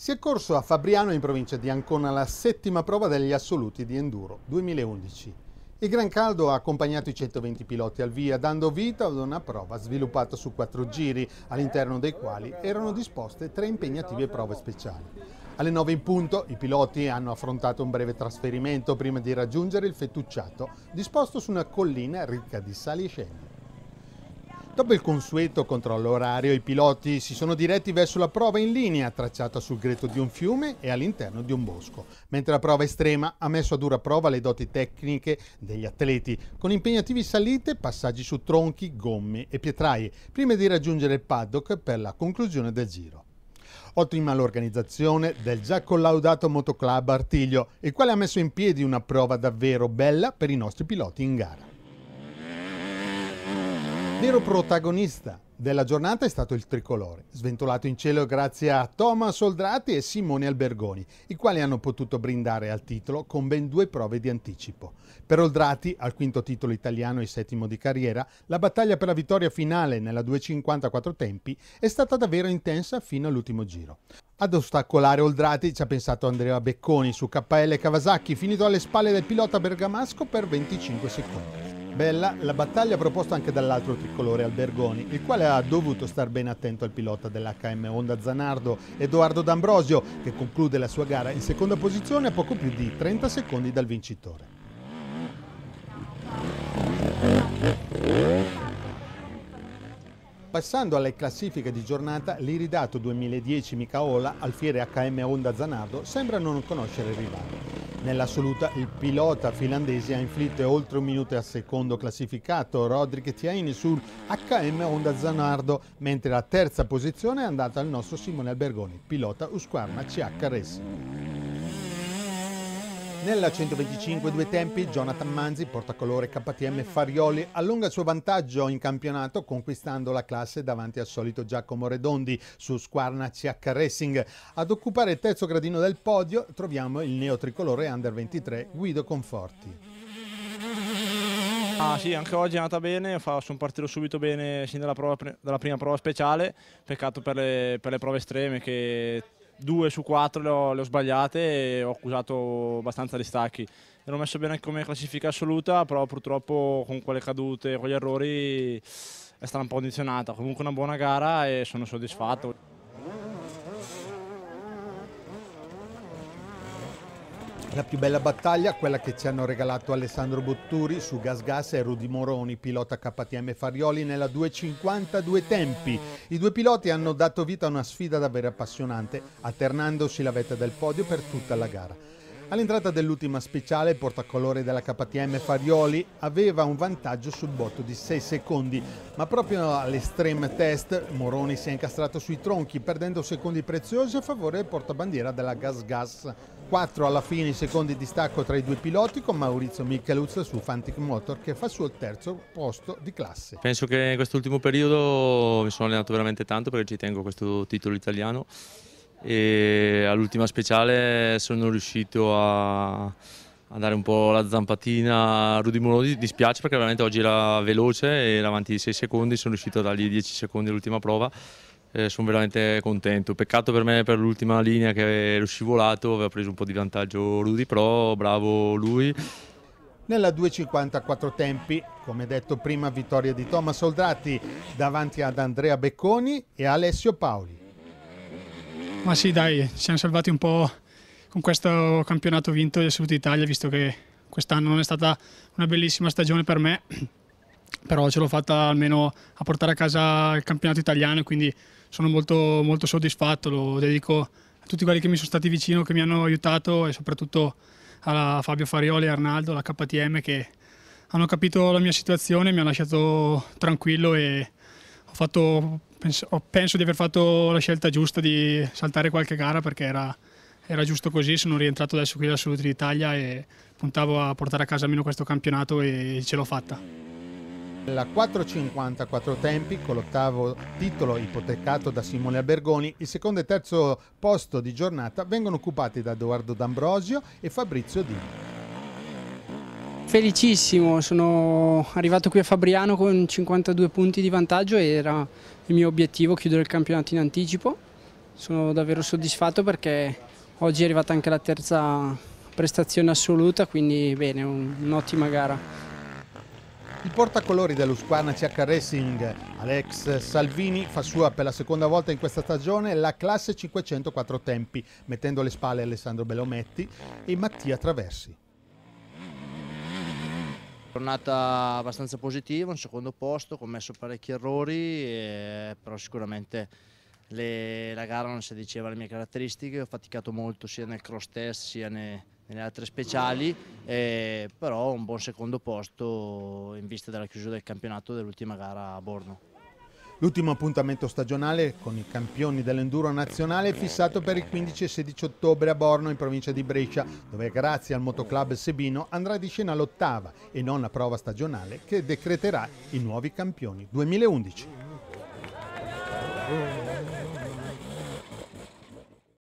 Si è corso a Fabriano in provincia di Ancona la settima prova degli assoluti di enduro 2011. Il gran caldo ha accompagnato i 120 piloti al via, dando vita ad una prova sviluppata su quattro giri, all'interno dei quali erano disposte tre impegnative prove speciali. Alle 9 in punto i piloti hanno affrontato un breve trasferimento prima di raggiungere il fettucciato, disposto su una collina ricca di sali e scendi. Dopo il consueto controllo orario, i piloti si sono diretti verso la prova in linea tracciata sul greto di un fiume e all'interno di un bosco, mentre la prova estrema ha messo a dura prova le doti tecniche degli atleti, con impegnativi salite, passaggi su tronchi, gomme e pietraie, prima di raggiungere il paddock per la conclusione del giro. Ottima l'organizzazione del già collaudato motoclub Artiglio, il quale ha messo in piedi una prova davvero bella per i nostri piloti in gara vero protagonista della giornata è stato il tricolore, sventolato in cielo grazie a Thomas Soldrati e Simone Albergoni, i quali hanno potuto brindare al titolo con ben due prove di anticipo. Per Oldrati, al quinto titolo italiano e settimo di carriera, la battaglia per la vittoria finale nella 2.54 tempi è stata davvero intensa fino all'ultimo giro. Ad ostacolare Oldrati ci ha pensato Andrea Becconi su KL Kawasaki, finito alle spalle del pilota bergamasco per 25 secondi. Bella la battaglia proposta anche dall'altro tricolore Albergoni, il quale ha dovuto star ben attento al pilota dell'HM Honda Zanardo, Edoardo D'Ambrosio, che conclude la sua gara in seconda posizione a poco più di 30 secondi dal vincitore. Passando alle classifiche di giornata, l'iridato 2010 Micaola, alfiere HM Honda Zanardo, sembra non conoscere il rivale. Nell'assoluta, il pilota finlandese ha inflitto oltre un minuto al secondo classificato Rodrik Tiaini sul HM Honda Zanardo, mentre la terza posizione è andata al nostro Simone Albergoni, pilota Usquarna CH Racing. Nella 125 due tempi Jonathan Manzi, portacolore KTM Farioli, allunga il suo vantaggio in campionato conquistando la classe davanti al solito Giacomo Redondi su Squarna CH Racing. Ad occupare il terzo gradino del podio troviamo il neotricolore Under 23 Guido Conforti. Ah sì, anche oggi è andata bene, sono partito subito bene sin dalla, prova, dalla prima prova speciale, peccato per le, per le prove estreme che due su quattro le ho, le ho sbagliate e ho accusato abbastanza di stacchi. Ero messo bene anche come classifica assoluta, però purtroppo con quelle cadute, con gli errori è stata un po' condizionata. Comunque una buona gara e sono soddisfatto. La più bella battaglia, quella che ci hanno regalato Alessandro Botturi su Gas Gas e Rudy Moroni, pilota KTM Farioli nella 250 due tempi. I due piloti hanno dato vita a una sfida davvero appassionante, alternandosi la vetta del podio per tutta la gara. All'entrata dell'ultima speciale il portacolore della KTM Farioli aveva un vantaggio sul botto di 6 secondi, ma proprio all'extreme test Moroni si è incastrato sui tronchi perdendo secondi preziosi a favore del portabandiera della Gas Gas. 4 alla fine secondi di stacco tra i due piloti con Maurizio Micheluz su Fantic Motor che fa il suo terzo posto di classe. Penso che in quest'ultimo periodo mi sono allenato veramente tanto perché ci tengo questo titolo italiano e all'ultima speciale sono riuscito a, a, dare un po' la zampatina a Rudy Molodi, dispiace perché veramente oggi era veloce, era avanti di 6 secondi, sono riuscito a dargli 10 secondi all'ultima prova, eh, sono veramente contento, peccato per me per l'ultima linea che ero scivolato, aveva preso un po' di vantaggio Rudy, però bravo lui. Nella 2.54 tempi, come detto prima, vittoria di Thomas Soldratti davanti ad Andrea Becconi e Alessio Paoli. Ma sì, dai, ci siamo salvati un po' con questo campionato vinto del Sud Italia, visto che quest'anno non è stata una bellissima stagione per me, però ce l'ho fatta almeno a portare a casa il campionato italiano, e quindi sono molto, molto soddisfatto, lo dedico a tutti quelli che mi sono stati vicino, che mi hanno aiutato e soprattutto a Fabio Farioli, a Arnaldo, alla KTM che hanno capito la mia situazione, mi hanno lasciato tranquillo e ho fatto penso, penso, di aver fatto la scelta giusta di saltare qualche gara perché era, era giusto così, sono rientrato adesso qui da all'Assoluto d'Italia e puntavo a portare a casa almeno questo campionato e ce l'ho fatta. La 4.50 quattro tempi con l'ottavo titolo ipotecato da Simone Albergoni, il secondo e terzo posto di giornata vengono occupati da Edoardo D'Ambrosio e Fabrizio Di. Felicissimo, sono arrivato qui a Fabriano con 52 punti di vantaggio e era il mio obiettivo chiudere il campionato in anticipo. Sono davvero soddisfatto perché oggi è arrivata anche la terza prestazione assoluta, quindi bene, un'ottima gara. Il portacolori dello Squana CH Racing, Alex Salvini, fa sua per la seconda volta in questa stagione la classe 504 tempi, mettendo alle spalle Alessandro Belometti e Mattia Traversi. Giornata abbastanza positiva, un secondo posto, ho commesso parecchi errori, eh, però sicuramente le, la gara non si diceva le mie caratteristiche, ho faticato molto sia nel cross test sia ne, nelle altre speciali, eh, però un buon secondo posto in vista della chiusura del campionato dell'ultima gara a Borno. L'ultimo appuntamento stagionale con i campioni dell'enduro nazionale è fissato per il 15 e 16 ottobre a Borno in provincia di Brescia, dove grazie al motoclub Sebino andrà di scena l'ottava e nona prova stagionale che decreterà i nuovi campioni 2011.